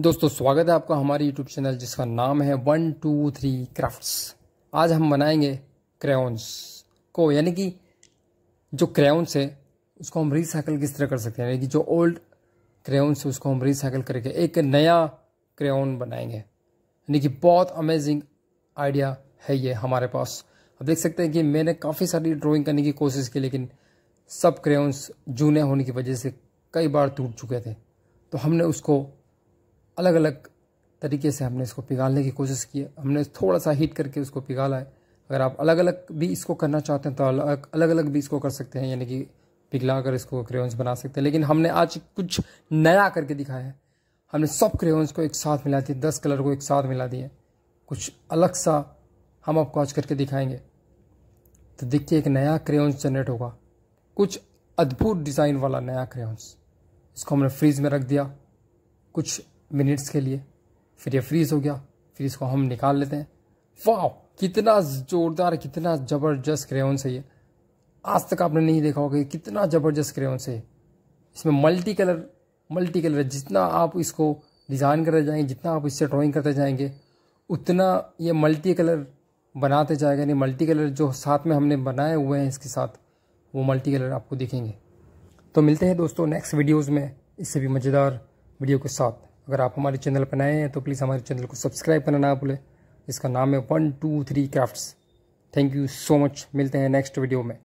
दोस्तों स्वागत है आपका हमारे यूट्यूब चैनल जिसका नाम है वन टू थ्री क्राफ्ट्स आज हम बनाएंगे क्रेउन्स को यानी कि जो क्रेउन्स है उसको हम रिसाइकल किस तरह कर सकते हैं यानी कि जो ओल्ड क्रेउन्स है उसको हम रिसाइकल करके एक नया क्रेउन बनाएंगे यानी कि बहुत अमेजिंग आइडिया है ये हमारे पास अब देख सकते हैं कि मैंने काफ़ी सारी ड्राइंग करने की कोशिश की लेकिन सब क्रेउन्स जूने होने की वजह से कई बार टूट चुके थे तो हमने उसको अलग अलग तरीके से हमने इसको पिघालने की कोशिश की हमने थोड़ा सा हीट करके उसको पिघाला है अगर आप अलग अलग भी इसको करना चाहते हैं तो अलग अलग, अलग भी इसको कर सकते हैं यानी कि पिघला कर इसको क्रेयॉन्स बना सकते हैं लेकिन हमने आज कुछ नया करके दिखाया है हमने सब क्रेयॉन्स को एक साथ मिला दिए दस कलर को एक साथ मिला दिए कुछ अलग सा हम आपको आज करके दिखाएंगे तो देखिए एक नया क्रेउन्स जनरेट होगा कुछ अद्भुत डिज़ाइन वाला नया क्रेउन्स इसको हमने फ्रीज में रख दिया कुछ मिनट्स के लिए फिर ये फ्रीज हो गया फिर इसको हम निकाल लेते हैं वाह कितना जोरदार कितना ज़बरदस्त क्रेन से ये आज तक आपने नहीं देखा होगा कितना ज़बरदस्त क्रेन से इसमें मल्टी कलर मल्टी कलर जितना आप इसको डिज़ाइन करते जाएंगे जितना आप इससे ड्राइंग करते जाएंगे उतना ये मल्टी कलर बनाते जाएगा यानी मल्टी कलर जो साथ में हमने बनाए हुए हैं इसके साथ वो मल्टी कलर आपको दिखेंगे तो मिलते हैं दोस्तों नेक्स्ट वीडियोज़ में इससे भी मज़ेदार वीडियो के साथ अगर आप हमारे चैनल पर नए हैं तो प्लीज़ हमारे चैनल को सब्सक्राइब करना ना भूलें इसका नाम है one two three crafts thank you so much मिलते हैं नेक्स्ट वीडियो में